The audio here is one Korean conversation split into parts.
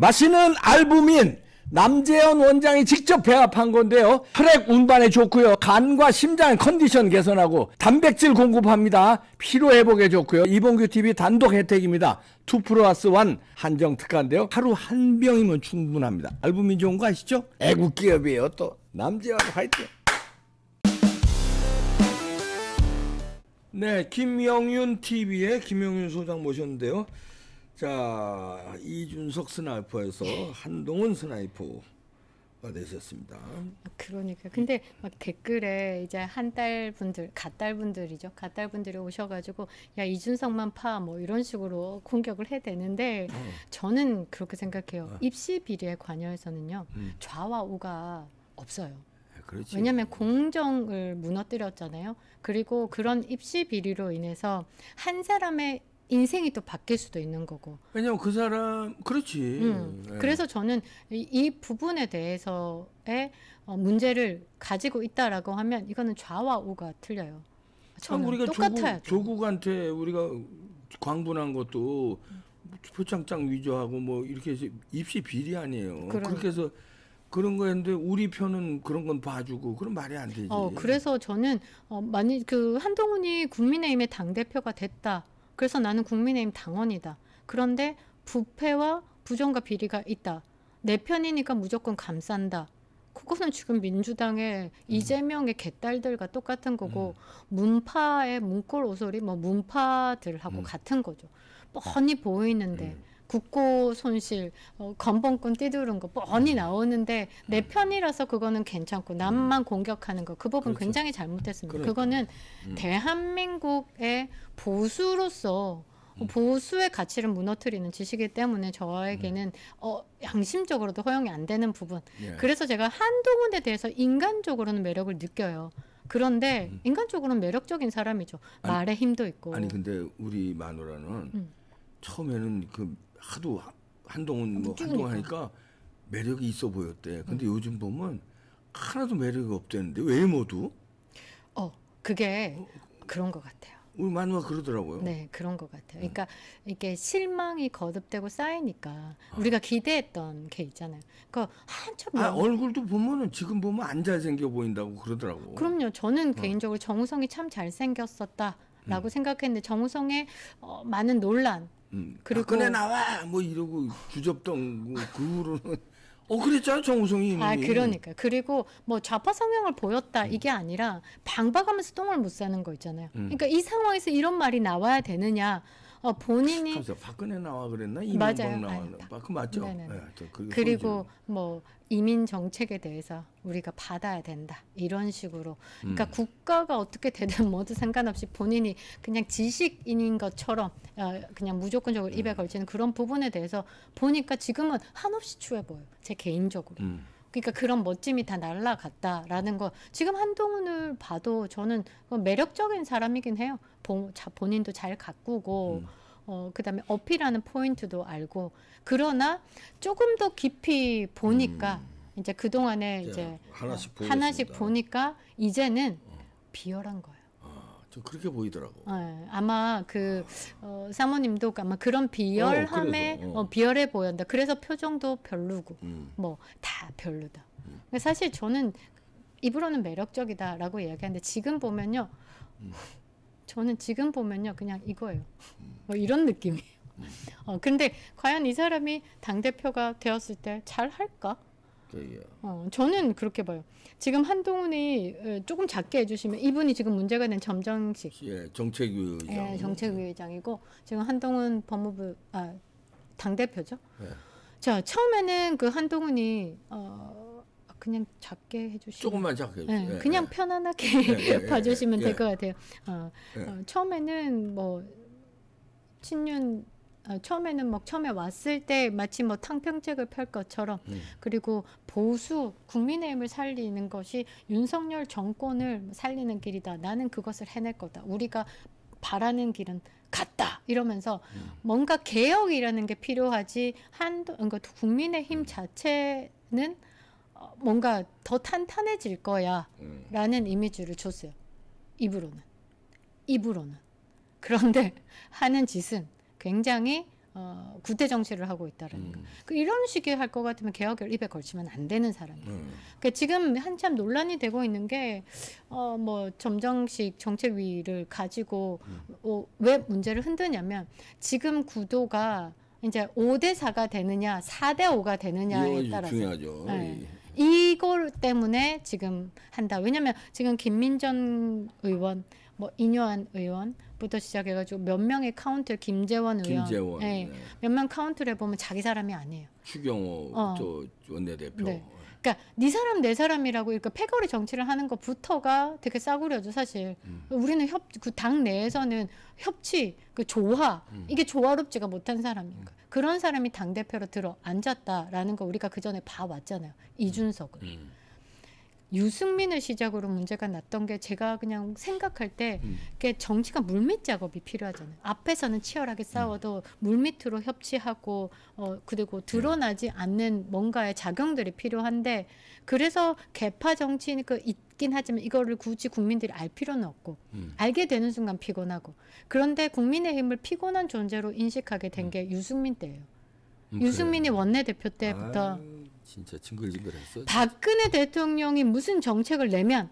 마시는 알부민 남재현 원장이 직접 배합한 건데요. 혈액 운반에 좋고요. 간과 심장 컨디션 개선하고 단백질 공급합니다. 피로 회복에 좋고요. 이봉규 TV 단독 혜택입니다. 2 플러스 1 한정 특가인데요. 하루 한 병이면 충분합니다. 알부민 좋은 거 아시죠? 애국 기업이에요. 또 남재현 화이팅. 네, 김영윤 TV의 김영윤 소장 모셨는데요. 자, 이준석 스나이퍼에서 한동훈 스나이퍼가 되셨습니다. 그러니까 근데 막 댓글에 이제 한 딸 분들, 갓딸 분들이죠. 갓딸 분들이 오셔가지고 야 이준석만 파 뭐 이런 식으로 공격을 해대는데 어. 저는 그렇게 생각해요. 어. 입시 비리에 관여해서는요 음. 좌와 우가 없어요. 아, 그렇지. 왜냐하면 공정을 무너뜨렸잖아요. 그리고 그런 입시 비리로 인해서 한 사람의 인생이 또 바뀔 수도 있는 거고. 왜냐면 그 사람 그렇지. 음. 네. 그래서 저는 이, 이 부분에 대해서의 어, 문제를 가지고 있다라고 하면 이거는 좌와 우가 틀려요. 저는 우리가 똑같아요. 조국, 한테 우리가 광분한 것도 표창장 위조하고 뭐 이렇게 해서 입시 비리 아니에요. 그런. 그렇게 해서 그런 거였는데 우리 편은 그런 건 봐주고 그런 말이 안 되지. 어, 그래서 저는 어, 만약 그 한동훈이 국민의힘의 당 대표가 됐다. 그래서 나는 국민의힘 당원이다. 그런데 부패와 부정과 비리가 있다. 내 편이니까 무조건 감싼다. 그거는 지금 민주당의 음. 이재명의 개딸들과 똑같은 거고 음. 문파의 문골 오소리 뭐 문파들하고 음. 같은 거죠. 뻔히 보이는데 음. 국고 손실, 어, 건봉꾼 띠두른 거 뻔히 나오는데 내 음. 편이라서 그거는 괜찮고 남만 음. 공격하는 거 그 부분 그렇죠. 굉장히 잘못했습니다 그래. 그거는 음. 대한민국의 보수로서 음. 보수의 가치를 무너뜨리는 지이기 때문에 저에게는 음. 어, 양심적으로도 허용이 안 되는 부분. 예. 그래서 제가 한동훈에 대해서 인간적으로는 매력을 느껴요. 그런데 음. 인간적으로는 매력적인 사람이죠. 아니, 말에 힘도 있고. 아니 근데 우리 마누라는 음. 처음에는 그 하도 한동훈 뭐 한동안 하니까 매력이 있어 보였대. 근데 음. 요즘 보면 하나도 매력이 없대는데 왜 모두? 어 그게 어, 그런 것 같아요. 우리 마누 그러더라고요. 네, 그런 것 같아요. 네. 그러니까 이게 실망이 거듭되고 쌓이니까 아. 우리가 기대했던 게 있잖아요. 그 한참 아, 얼굴도 보면은 지금 보면 안 잘생겨 보인다고 그러더라고. 그럼요. 저는 어. 개인적으로 정우성이 참 잘생겼었다라고 음. 생각했는데 정우성의 어, 많은 논란 음. 그리고 박근 아, 나와 뭐 이러고 주접던 그, 그 후로는 어 그랬잖아요 정우성이 아 그러니까 그리고 뭐 좌파 성향을 보였다 음. 이게 아니라 방박하면서 똥을 못싸는거 있잖아요. 음. 그러니까 이 상황에서 이런 말이 나와야 되느냐 어, 본인이 가서 박근혜 나와 그랬나 이명박 나와 박근 아, 그 맞죠? 네, 그 그리고 소리죠. 뭐 이민 정책에 대해서 우리가 받아야 된다 이런 식으로 그러니까 음. 국가가 어떻게 되든 뭐든 상관없이 본인이 그냥 지식인인 것처럼 어, 그냥 무조건적으로 입에 네. 걸치는 그런 부분에 대해서 보니까 지금은 한없이 추해 보여 제 개인적으로. 음. 그러니까 그런 멋짐이 다 날라갔다라는 거 지금 한동훈을 봐도 저는 매력적인 사람이긴 해요. 본인도 잘 가꾸고 음. 어, 그다음에 어필하는 포인트도 알고 그러나 조금 더 깊이 보니까 음. 이제 그 동안에 이제 하나씩, 어, 하나씩 보니까 이제는 어. 비열한 거예요. 좀 그렇게 보이더라고. 네, 아마 그 어, 사모님도 아마 그런 비열함에 어, 어. 어. 비열해 보였다. 그래서 표정도 별로고 음. 뭐다 별로다. 음. 사실 저는 입으로는 매력적이다라고 이야기하는데 지금 보면요, 음. 저는 지금 보면요 그냥 이거예요. 음. 뭐 이런 느낌이에요. 어, 근데 과연 이 사람이 당 대표가 되었을 때 잘 할까? 예, 예. 어, 저는 그렇게 봐요. 지금 한동훈이 어, 조금 작게 해주시면 이분이 지금 문제가 된 점정식. 예, 정책위의장. 예, 정책위의장이고 지금 한동훈 법무부 아, 당 대표죠. 예. 자 처음에는 그 한동훈이 어, 그냥 작게 해주시면 조금만 작게 예, 예, 그냥 편안하게 봐주시면 될 것 같아요. 어, 어, 처음에는 뭐 친윤 어, 처음에는 뭐 처음에 왔을 때 마치 뭐 탕평책을 펼 것처럼 음. 그리고 보수 국민의힘을 살리는 것이 윤석열 정권을 살리는 길이다. 나는 그것을 해낼 거다. 우리가 바라는 길은 같다 이러면서 음. 뭔가 개혁이라는 게 필요하지 한도 그러니까 국민의힘 음. 자체는 어, 뭔가 더 탄탄해질 거야라는 음. 이미지를 줬어요 입으로는 입으로는 그런데 하는 짓은 굉장히 어, 구태 정치를 하고 있다라는 음. 거. 음. 그 이런 식의 할것 같으면 개혁을 입에 걸치면 안 되는 사람이에요. 음. 그러니까 지금 한참 논란이 되고 있는 게어뭐 점정식 정책위를 가지고 음. 어, 왜 문제를 흔드냐면 지금 구도가 이제 5대 4가 되느냐, 4대 5가 되느냐에 따라서 중요하죠. 네. 이걸 때문에 지금 한다. 왜냐하면 지금 김민전 의원, 뭐 이뇨한 의원, 부터 시작해가지고 몇 명의 카운트 김재원 의원, 김재원, 예. 네. 네. 몇명 카운트를 보면 자기 사람이 아니에요. 추경호 어. 저 원내대표. 네. 그러니까 네 사람 내 네 사람이라고 이렇게 패거리 정치를 하는 것부터가 되게 싸구려죠 사실. 음. 우리는 협 그 당 내에서는 협치 그 조화 음. 이게 조화롭지가 못한 사람이니까 음. 그런 사람이 당 대표로 들어 앉았다라는 거 우리가 그 전에 봐왔잖아요 이준석을. 음. 음. 유승민을 시작으로 문제가 났던 게 제가 그냥 생각할 때 음. 그게 정치가 물밑 작업이 필요하잖아요. 앞에서는 치열하게 싸워도 음. 물밑으로 협치하고 어 그리고 드러나지 음. 않는 뭔가의 작용들이 필요한데 그래서 개파 정치니까 그 있긴 하지만 이거를 굳이 국민들이 알 필요는 없고 음. 알게 되는 순간 피곤하고 그런데 국민의힘을 피곤한 존재로 인식하게 된게 음. 유승민 때예요. 유승민이 원내대표 때부터 아유. 진짜 징글징글했어. 박근혜 대통령이 무슨 정책을 내면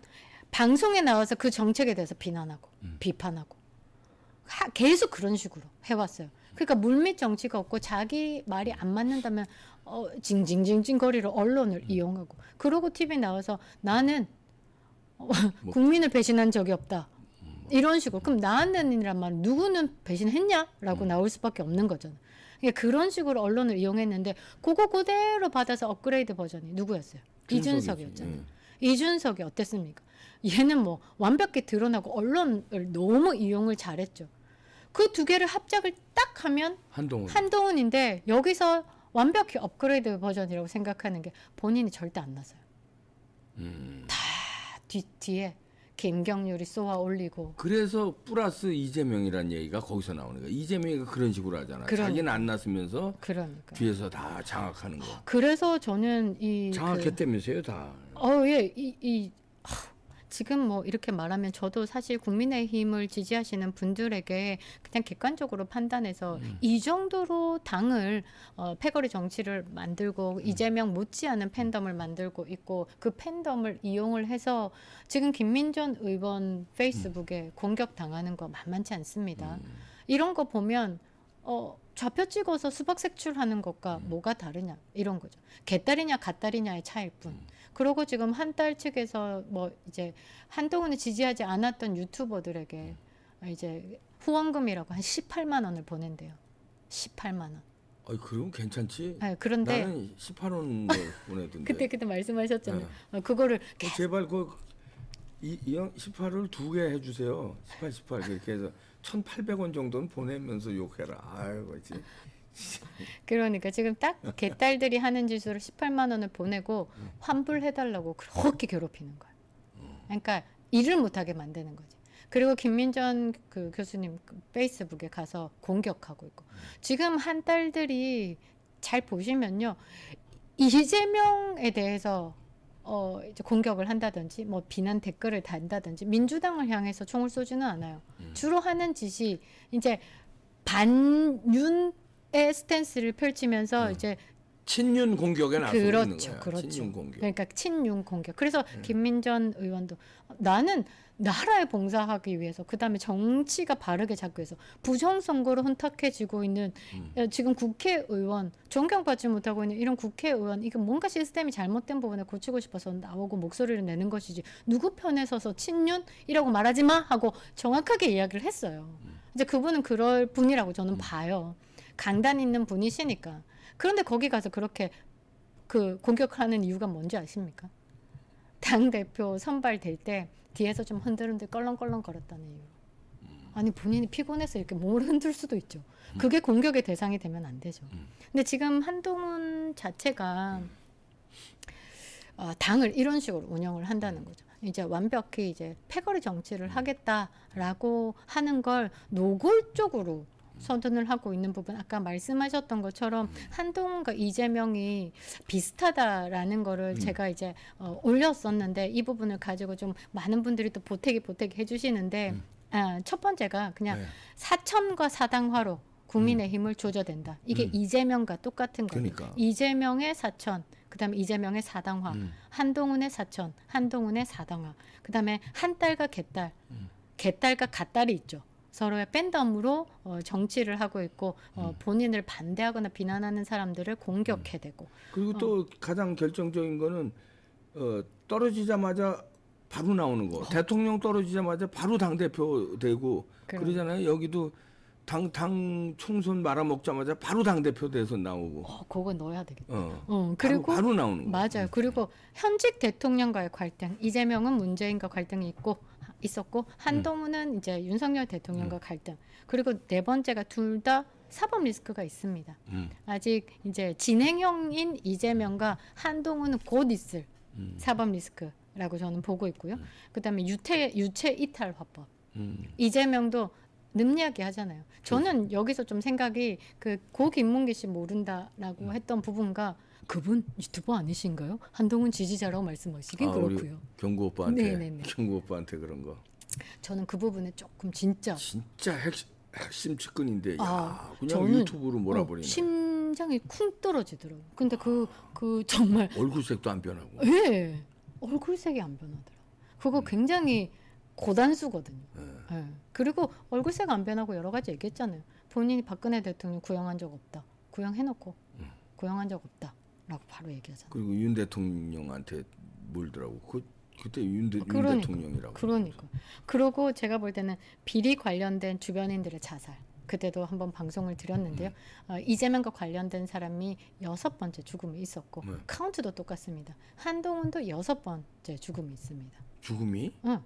방송에 나와서 그 정책에 대해서 비난하고 음. 비판하고 하, 계속 그런 식으로 해왔어요. 그러니까 물밑 정치가 없고 자기 말이 안 맞는다면 어, 징징징징 거리로 언론을 음. 이용하고 그러고 t v 나와서 나는 어, 뭐. 국민을 배신한 적이 없다. 음. 이런 식으로 그럼 나한테는 이란 말 누구는 배신했냐라고 음. 나올 수밖에 없는 거잖아요. 그런 식으로 언론을 이용했는데 그거 그대로 받아서 업그레이드 버전이 누구였어요? 그 이준석이었잖아요. 네. 이준석이 어땠습니까? 얘는 뭐 완벽히 드러나고 언론을 너무 이용을 잘했죠. 그 두 개를 합작을 딱 하면 한동훈. 한동훈인데 여기서 완벽히 업그레이드 버전이라고 생각하는 게 본인이 절대 안 나서요. 음. 다 뒤, 뒤에 김경률이 쏘아 올리고. 그래서 플러스 이재명이란 얘기가 거기서 나오는 거예요 이재명이 그런 식으로 하잖아. 그러 그러니까. 자기는 안 났으면서 그러니까. 뒤에서 다 장악하는 거. 그래서 저는 이 장악했다면서요 그... 다. 어 예, 이 이. 하... 지금 뭐 이렇게 말하면 저도 사실 국민의힘을 지지하시는 분들에게 그냥 객관적으로 판단해서 음. 이 정도로 당을 어, 패거리 정치를 만들고 음. 이재명 못지않은 팬덤을 만들고 있고 그 팬덤을 이용을 해서 지금 김민전 의원 페이스북에 음. 공격 당하는 거 만만치 않습니다. 음. 이런 거 보면 어. 좌표 찍어서 수박 색출하는 것과 음. 뭐가 다르냐 이런 거죠. 개딸이냐 갓딸이냐의 차일 뿐. 음. 그러고 지금 한 딸 측에서 뭐 이제 한동훈을 지지하지 않았던 유튜버들에게 음. 이제 후원금이라고 한 18만 원을 보낸대요. 18만 원. 아, 그럼 괜찮지? 아, 그런데 나는 18원 보내던데. 그때 그때 말씀하셨잖아요. 네. 어, 그거를 개... 어, 제발 그 이, 18을 두 개 해주세요. 18, 18 그렇게 해서 1,800원 정도는 보내면서 욕해라. 아이고 이제. 그러니까 지금 딱 개딸들이 하는 짓으로 18만 원을 보내고 환불해달라고 그렇게 괴롭히는 거야. 그러니까 일을 못하게 만드는 거지. 그리고 김민전 그 교수님 그 페이스북에 가서 공격하고 있고 지금 한 딸들이 잘 보시면요 이재명에 대해서 어, 이제 공격을 한다든지 뭐 비난 댓글을 단다든지 민주당을 향해서 총을 쏘지는 않아요. 음. 주로 하는 짓이 이제 반윤의 스탠스를 펼치면서 음. 이제 친윤 공격에 나서는 그렇죠, 거야. 그렇죠. 친윤 공격. 그러니까 친윤 공격. 그래서 음. 김민전 의원도 나는 나라에 봉사하기 위해서 그다음에 정치가 바르게 잡기 위해서 부정선거로 혼탁해지고 있는 음. 어, 지금 국회의원 존경받지 못하고 있는 이런 국회의원 이건 뭔가 시스템이 잘못된 부분에 고치고 싶어서 나오고 목소리를 내는 것이지 누구 편에 서서 친윤이라고 말하지 마 하고 정확하게 이야기를 했어요 음. 이제 그분은 그럴 분이라고 저는 음. 봐요 강단 있는 분이시니까 그런데 거기 가서 그렇게 그 공격하는 이유가 뭔지 아십니까 당 대표 선발될 때 뒤에서 좀 흔들흔들 껄렁껄렁 거렸다는 이유. 음. 아니 본인이 피곤해서 이렇게 몸을 흔들 수도 있죠. 음. 그게 공격의 대상이 되면 안 되죠. 음. 근데 지금 한동훈 자체가 어, 당을 이런 식으로 운영을 한다는 거죠. 이제 완벽히 이제 패거리 정치를 하겠다라고 하는 걸 노골적으로 선언을 하고 있는 부분 아까 말씀하셨던 것처럼 음. 한동훈과 이재명이 비슷하다라는 거를 음. 제가 이제 어, 올렸었는데 이 부분을 가지고 좀 많은 분들이 또 보태기 보태기 해주시는데 음. 아, 첫 번째가 그냥 네. 사천과 사당화로 국민의힘을 음. 조져댄다. 이게 음. 이재명과 똑같은 거예요. 그러니까. 이재명의 사천, 그다음에 이재명의 사당화, 음. 한동훈의 사천, 한동훈의 사당화, 그다음에 한딸과 개딸, 개딸과 음. 갓딸이 있죠. 서로의 팬덤으로 어, 정치를 하고 있고 어, 음. 본인을 반대하거나 비난하는 사람들을 공격해대고 음. 그리고 또 어. 가장 결정적인 거는 어, 떨어지자마자 바로 나오는 거. 어. 대통령 떨어지자마자 바로 당 대표 되고 그럼. 그러잖아요. 여기도 당, 당 총선 말아먹자마자 바로 당대표 돼서 나오고. 어, 그거 넣어야 되겠다. 어, 어 그리고. 바로, 바로, 나오는 거. 맞아요. 음. 그리고 현직 대통령과의 갈등. 이재명은 문재인과 갈등이 있고, 있었고 음. 한동훈은 음. 이제 윤석열 대통령과 음. 갈등 그리고 네 번째가 둘 다 사법 리스크가 있습니다. 음. 아직 이제 진행형인 음. 이재명과 한동훈은 곧 있을 음. 사법 리스크라고 저는 보고 있고요. 그다음에 유태 유체 이탈 화법 이재명도 늠리하게 하잖아요. 저는 여기서 좀 생각이 그 고 김문기 씨 모른다라고 했던 부분과 그분 유튜버 아니신가요? 한동훈 지지자라고 말씀하시긴 아, 그렇고요. 경구 오빠한테 네네네. 경구 오빠한테 그런 거. 저는 그 부분에 조금 진짜 진짜 핵심, 핵심 측근인데 아, 야, 그냥 저는, 유튜브로 몰아버리네. 어, 심장이 쿵 떨어지더라고. 근데 그그 그 정말 얼굴색도 안 변하고. 네, 얼굴색이 안 변하더라. 그거 음. 굉장히 고단수거든요. 네. 네. 그리고 얼굴색 안 변하고 여러 가지 얘기했잖아요. 본인이 박근혜 대통령 구형한 적 없다. 구형해놓고 음. 구형한 적 없다. 라고 바로 얘기하잖아요. 그리고 윤 대통령한테 물더라고. 그 그때 윤, 대, 어, 그러니까, 윤 대통령이라고. 그러니까. 그러고 제가 볼 때는 비리 관련된 주변인들의 자살. 그때도 한번 방송을 드렸는데요. 음. 어, 이재명과 관련된 사람이 여섯 번째 죽음이 있었고 네. 카운트도 똑같습니다. 한동훈도 여섯 번째 죽음이 있습니다. 죽음이? 응.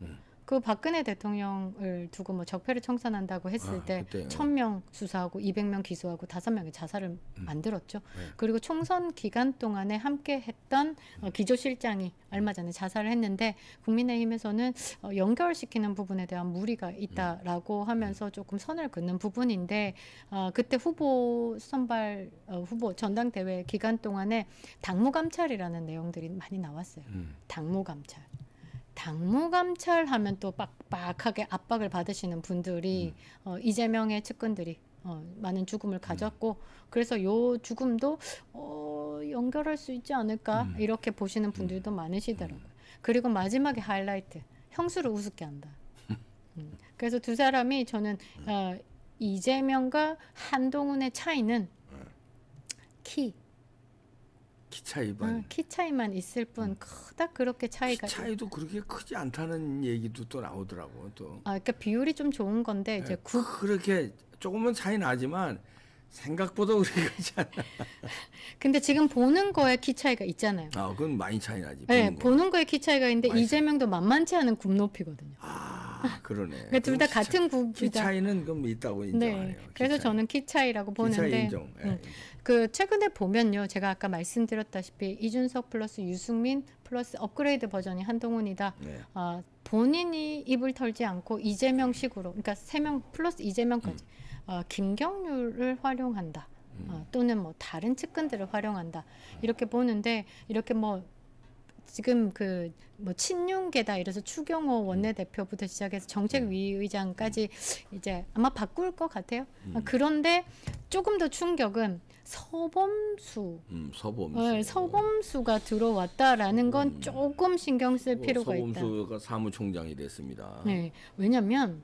음. 그 박근혜 대통령을 두고 뭐 적폐를 청산한다고 했을 아, 때천명 어. 수사하고 이백 명 기소하고 다섯 명이 자살을 음. 만들었죠. 네. 그리고 총선 기간 동안에 함께 했던 어, 음. 기조실장이 얼마 전에 자살을 했는데 국민의힘에서는 어, 연결시키는 부분에 대한 무리가 있다라고 음. 하면서 음. 조금 선을 긋는 부분인데 어, 그때 후보 선발 어, 후보 전당대회 기간 동안에 당무 감찰이라는 내용들이 많이 나왔어요. 음. 당무 감찰. 당무감찰 하면 또 빡빡하게 압박을 받으시는 분들이 음. 어, 이재명의 측근들이 어, 많은 죽음을 음. 가졌고 음. 그래서 요 죽음도 어, 연결할 수 있지 않을까 음. 이렇게 보시는 음. 분들도 많으시더라고요. 음. 그리고 마지막에 하이라이트 형수를 우습게 한다. 그래서 두 사람이 저는 어, 이재명과 한동훈의 차이는 키키 차이만. 응, 키 차이만 있을 뿐 응. 음. 크다 그렇게 차이가. 키 차이도 있 그렇게 크지 않다는 얘기도 또 나오더라고 또. 아, 그러니까 비율이 좀 좋은 건데 이제 네, 국... 그렇게 조금은 차이 나지만 생각보다 우리가 잖아 근데 지금 보는 거에 키 차이가 있잖아요. 아, 그건 많이 차이 나지. 보는 네, 거. 보는 거에 키 차이가 있는데 이재명도 차이. 만만치 않은 굽 높이거든요. 아. 그러네. 그러니까 둘다 같은 국이다. 키 차이는 그 있다고 인정하요 네. 그래서 차이. 저는 키 차이라고 보는데. 키차 인정. 네. 음. 그 최근에 보면요, 제가 아까 말씀드렸다시피 이준석 플러스 유승민 플러스 업그레이드 버전이 한동훈이다. 네. 어, 본인이 입을 털지 않고 이재명식으로, 그러니까 세명 플러스 이재명까지 음. 어, 김경률을 활용한다. 음. 어, 또는 뭐 다른 측근들을 활용한다 이렇게 보는데 이렇게 뭐 지금 그 뭐 친윤계다 이래서 추경호 음. 원내대표부터 시작해서 정책위의장까지 네. 음. 이제 아마 바꿀 것 같아요. 음. 아, 그런데 조금 더 충격은 서범수, 음, 서범수. 네, 서범수가 들어왔다라는 건 음. 조금 신경 쓸 어, 필요가 서범수가 있다. 서범수가 사무총장이 됐습니다. 네, 왜냐하면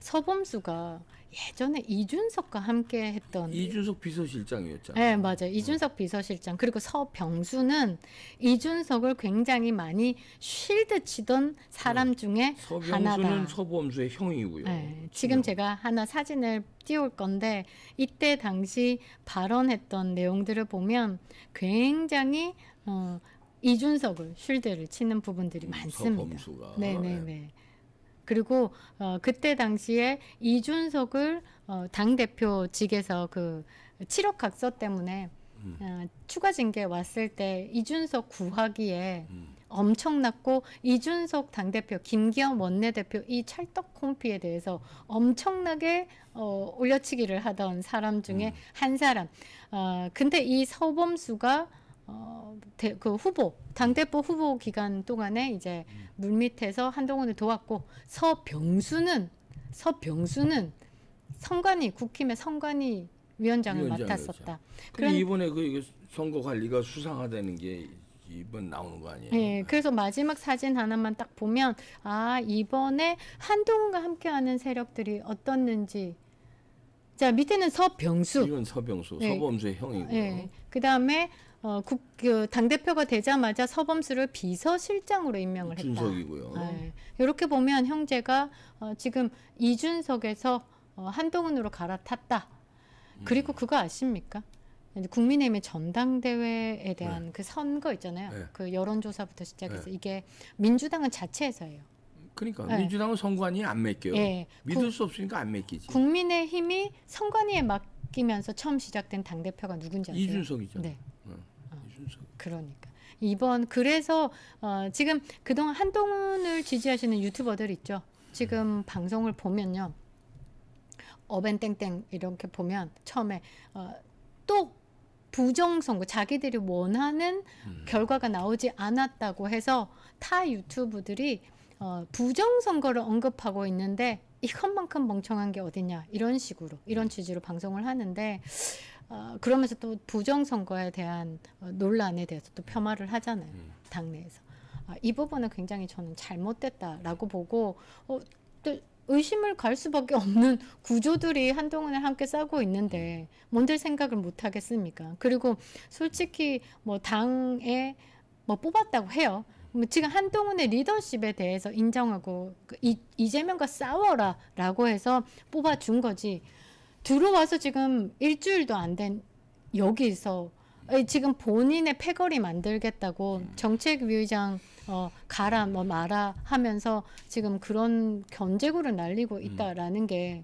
서범수가 예전에 이준석과 함께 했던 이준석 비서실장이었잖아요. 네, 맞아요. 이준석 비서실장 그리고 서병수는 이준석을 굉장히 많이 쉴드 치던 사람 네. 중에 서병수는 하나다. 서병수는 서범수의 형이고요. 네, 네, 지금 제가 하나 사진을 띄울 건데 이때 당시 발언했던 내용들을 보면 굉장히 어, 이준석을 쉴드를 치는 부분들이 음, 많습니다. 서범수가 네네네. 네. 네 그리고 어, 그때 당시에 이준석을 어, 당 대표직에서 그치억각서 때문에 음. 어, 추가 징계 왔을 때 이준석 구하기에 음. 엄청났고 이준석 당대표 김기현 원내대표 이 찰떡 콤피에 대해서 엄청나게 어, 올려치기를 하던 사람 중에 음. 한 사람 어, 근데 이 서범수가 어, 그 후보, 당대표 후보 기간 동안에 이제 물밑에서 한동훈을 도왔고, 서병수는, 서병수는 선관위 국힘의 선관위 위원장을 맡았었다. 그런 이번에 그 선거 관리가 수상하다는 게 이번 나오는 거 아니에요? 네, 그래서 마지막 사진 하나만 딱 보면 아 이번에 한동훈과 함께하는 세력들이 어떻는지. 자 밑에는 서병수. 이건 서병수, 네. 서범수의 형이고요. 네. 예, 그 다음에 어, 국, 그 당대표가 되자마자 서범수를 비서실장으로 임명을 했다. 준석이고요. 네. 이렇게 보면 형제가 어, 지금 이준석에서 어, 한동훈으로 갈아탔다. 음. 그리고 그거 아십니까? 국민의힘의 전당대회에 대한 네. 그 선거 있잖아요. 네. 그 여론조사부터 시작해서 네. 이게 민주당은 자체에서 해요. 그러니까 네. 민주당은 선관위에 안 맡겨요. 네. 믿을 구, 수 없으니까 안 맡기지. 국민의힘이 선관위에 맡기면서 처음 시작된 당 대표가 누군지 아세요? 이준석이죠. 네. 그러니까. 이번 그래서 어, 지금 그동안 한동훈을 지지하시는 유튜버들 있죠. 지금 음. 방송을 보면요. 어벤땡땡 이렇게 보면 처음에 어, 또 부정선거 자기들이 원하는 음. 결과가 나오지 않았다고 해서 타 유튜브들이 어, 부정선거를 언급하고 있는데 이것만큼 멍청한 게 어디냐 이런 식으로 이런 음. 취지로 방송을 하는데 어, 그러면서 또 부정선거에 대한 어, 논란에 대해서 또 폄하를 하잖아요. 음. 당내에서. 아, 이 부분은 굉장히 저는 잘못됐다라고 보고 어, 또 의심을 갈 수밖에 없는 구조들이 한동안을 함께 싸고 있는데 음. 뭔들 생각을 못 하겠습니까? 그리고 솔직히 뭐 당에 뭐 뽑았다고 해요. 뭐 지금 한동훈의 리더십에 대해서 인정하고 그 이, 이재명과 싸워라라고 해서 뽑아준 거지. 들어와서 지금 일주일도 안 된 여기서 지금 본인의 패거리 만들겠다고 음. 정책위의장 어, 가라 뭐 마라 하면서 지금 그런 견제구를 날리고 음. 있다라는 게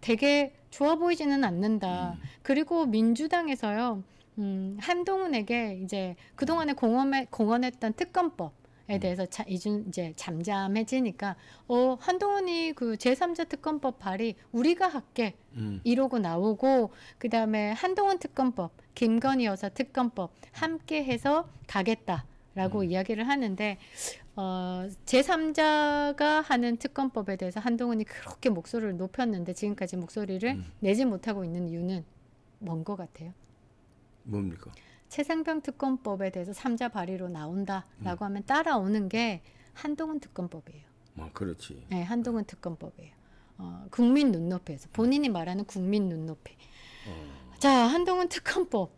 되게 좋아 보이지는 않는다. 음. 그리고 민주당에서요. 음, 한동훈에게 이제 그동안에 공언했던 특검법 에 음. 대해서 차, 이준 이제 잠잠해지니까 어 한동훈이 그 제3자 특검법 발의 우리가 할게 음. 이러고 나오고 그다음에 한동훈 특검법, 김건희 여사 특검법 함께 해서 가겠다. 라고 음. 이야기를 하는데 어, 제3자가 하는 특검법에 대해서 한동훈이 그렇게 목소리를 높였는데 지금까지 목소리를 음. 내지 못하고 있는 이유는 뭔 것 같아요? 뭡니까? 최상병 특검법에 대해서 삼자 발의로 나온다라고 음. 하면 따라오는 게 한동훈 특검법이에요. 아, 그렇지. 네, 한동훈 특검법이에요. 어, 국민 눈높이에서 본인이 말하는 국민 눈높이. 어. 자, 한동훈 특검법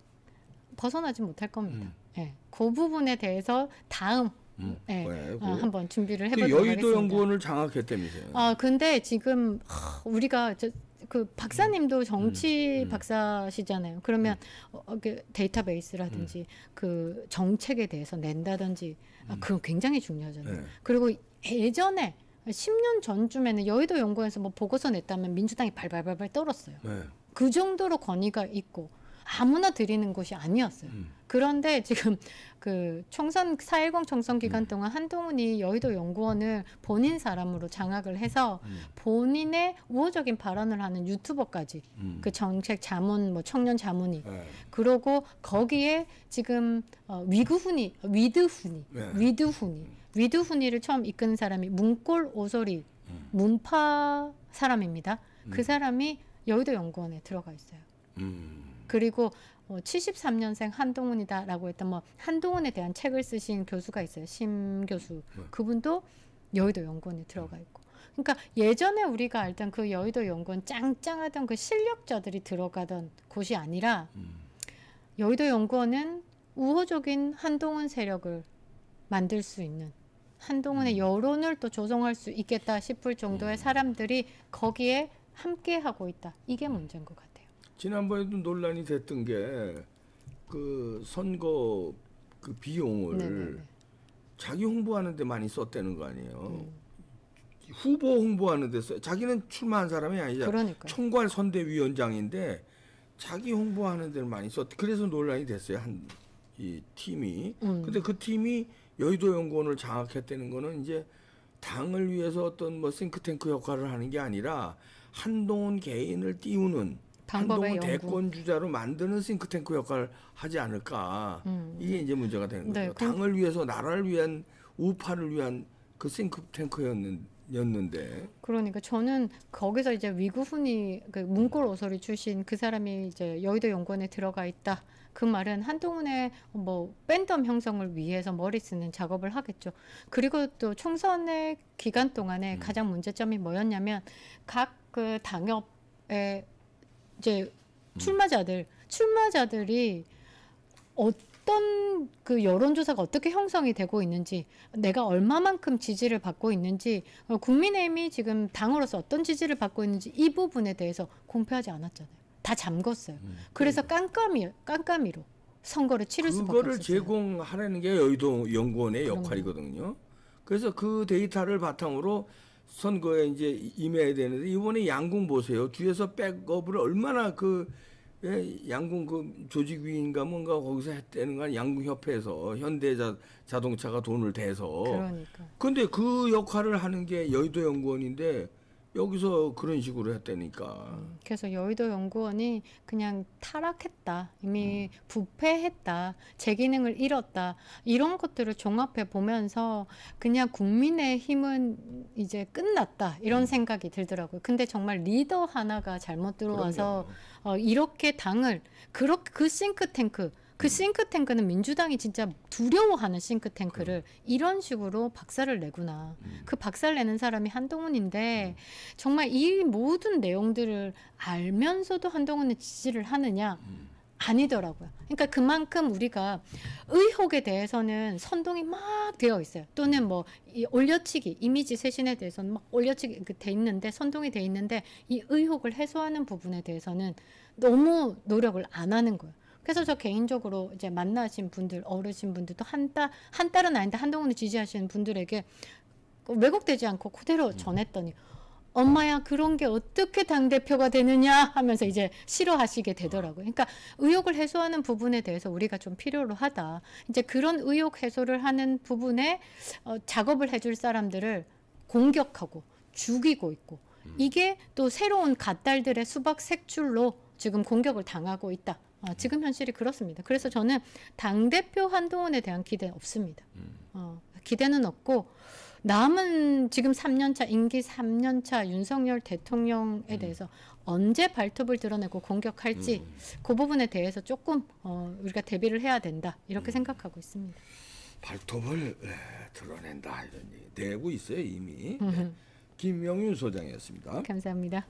벗어나지 못할 겁니다. 음. 네, 그 부분에 대해서 다음 음, 네, 어, 그 한번 준비를 그 해보도록 여의도 하겠습니다. 연구원을 장악했다면서요. 아 근데 지금 하, 우리가 저, 그 음. 박사님도 음. 정치 음. 박사시잖아요. 그러면 어, 어, 그 데이터베이스라든지 그 정책에 대해서 낸다든지 아, 그건 굉장히 중요하잖아요. 네. 그리고 예전에 10년 전쯤에는 여의도 연구원에서 뭐 보고서 냈다면 민주당이 발발발발 떨었어요. 네. 그 정도로 권위가 있고 아무나 드리는 곳이 아니었어요. 음. 그런데 지금 그 총선 4.10 총선 기간 음. 동안 한동훈이 여의도 연구원을 본인 사람으로 장악을 해서 음. 본인의 우호적인 발언을 하는 유튜버까지 음. 그 정책 자문 뭐 청년 자문이 네. 그러고 거기에 지금 어, 위구훈이 위드훈이 네. 위드훈이 음. 위드훈이를 처음 이끄는 사람이 문골 오소리 음. 문파 사람입니다. 그 사람이 여의도 연구원에 들어가 있어요. 음. 그리고 73년생 어, 한동훈이다라고 했던 뭐 한동훈에 대한 책을 쓰신 교수가 있어요. 심 교수. 네. 그분도 여의도 연구원에 들어가 음. 있고. 그러니까 예전에 우리가 알던 그 여의도 연구원 짱짱하던 그 실력자들이 들어가던 곳이 아니라 음. 여의도 연구원은 우호적인 한동훈 세력을 만들 수 있는 한동훈의 음. 여론을 또 조성할 수 있겠다 싶을 정도의 사람들이 거기에 함께 하고 있다. 이게 문제인 것 같아요. 지난번에도 논란이 됐던 게 그 선거 그 비용을 네네네. 네, 네. 자기 홍보하는 데 많이 썼다는 거 아니에요. 음. 후보 홍보하는 데 써. 자기는 출마한 사람이 아니잖아. 그러니까 총괄 선대위원장인데 자기 홍보하는 데를 많이 썼. 그래서 논란이 됐어요. 한 이 팀이. 음. 근데 그 팀이 여의도 연구원을 장악했다는 거는 이제 당을 위해서 어떤 뭐 싱크탱크 역할을 하는 게 아니라 한동훈 개인을 띄우는 한동훈 그 연구. 대권 주자로 만드는 싱크탱크 역할을 하지 않을까 음. 이게 이제 문제가 되는 네, 거죠. 그, 당을 위해서 나라를 위한 우파를 위한 그싱크탱크 였는데. 그러니까 저는 거기서 이제 위구훈이 그 문골 오설이 출신 그 사람이 이제 여의도 연구원에 들어가 있다. 그 말은 한동훈의 뭐 팬덤 형성을 위해서 머리 쓰는 작업을 하겠죠. 그리고 또 총선의 기간 동안에 음. 가장 문제점이 뭐였냐면 각그 당협의 이제 출마자들 출마자들이 어떤 그 여론조사가 어떻게 형성이 되고 있는지 내가 얼마만큼 지지를 받고 있는지 어, 국민의힘이 지금 당으로서 어떤 지지를 받고 있는지 이 부분에 대해서 공표하지 않았잖아요. 다 잠궜어요. 음, 네. 그래서 깜깜이 깜깜이로 선거를 치를 수밖에 없어요. 그거를 제공하는 게 여의도 연구원의 역할이거든요. 그래서 그 데이터를 바탕으로 선거에 이제 임해야 되는데 이번에 양궁 보세요. 뒤에서 백업을 얼마나 그 예, 양궁 그 조직위인가 뭔가 거기서 했다는 건 양궁협회에서 현대자 동차가 돈을 대서. 그러니까. 근데 그 역할을 하는 게 여의도 연구원인데 여기서 그런 식으로 했다니까. 음, 그래서 여의도 연구원이 그냥 타락했다, 이미 음. 부패했다, 재 기능을 잃었다 이런 것들을 종합해 보면서 그냥 국민의 힘은 이제 끝났다 이런 음. 생각이 들더라고요. 근데 정말 리더 하나가 잘못 들어와서 어, 이렇게 당을 그렇게 그 싱크탱크 그 싱크탱크는 민주당이 진짜 두려워하는 싱크탱크를 음. 이런 식으로 박살을 내구나. 음. 그 박살 내는 사람이 한동훈인데 음. 정말 이 모든 내용들을 알면서도 한동훈의 지지를 하느냐? 음. 아니더라고요. 그러니까 그만큼 우리가 의혹에 대해서는 선동이 막 되어 있어요. 또는 뭐이 올려치기 이미지 쇄신에 대해서는 막 올려치기 그 돼 있는데 선동이 돼 있는데 이 의혹을 해소하는 부분에 대해서는 너무 노력을 안 하는 거예요. 그래서 저 개인적으로 이제 만나신 분들, 어르신 분들도 한 딸, 한 딸은 아닌데 한동안 지지하시는 분들에게 왜곡되지 않고 그대로 음. 전했더니 엄마야 그런 게 어떻게 당 대표가 되느냐 하면서 이제 싫어하시게 되더라고요. 그러니까 의혹을 해소하는 부분에 대해서 우리가 좀 필요로 하다. 이제 그런 의혹 해소를 하는 부분에 어, 작업을 해줄 사람들을 공격하고 죽이고 있고 음. 이게 또 새로운 갓딸들의 수박 색출로 지금 공격을 당하고 있다. 어, 지금 현실이 그렇습니다. 그래서 저는 당 대표 한동훈에 대한 기대 없습니다. 음. 어, 기대는 없고 남은 지금 3년차 임기 3년차 윤석열 대통령에 음. 대해서 언제 발톱을 드러내고 공격할지 음. 그 부분에 대해서 조금 어, 우리가 대비를 해야 된다 이렇게 생각하고 있습니다. 발톱을 네, 드러낸다 이런 얘 내고 있어요 이미. 네. 예. 김영윤 소장이었습니다. 감사합니다.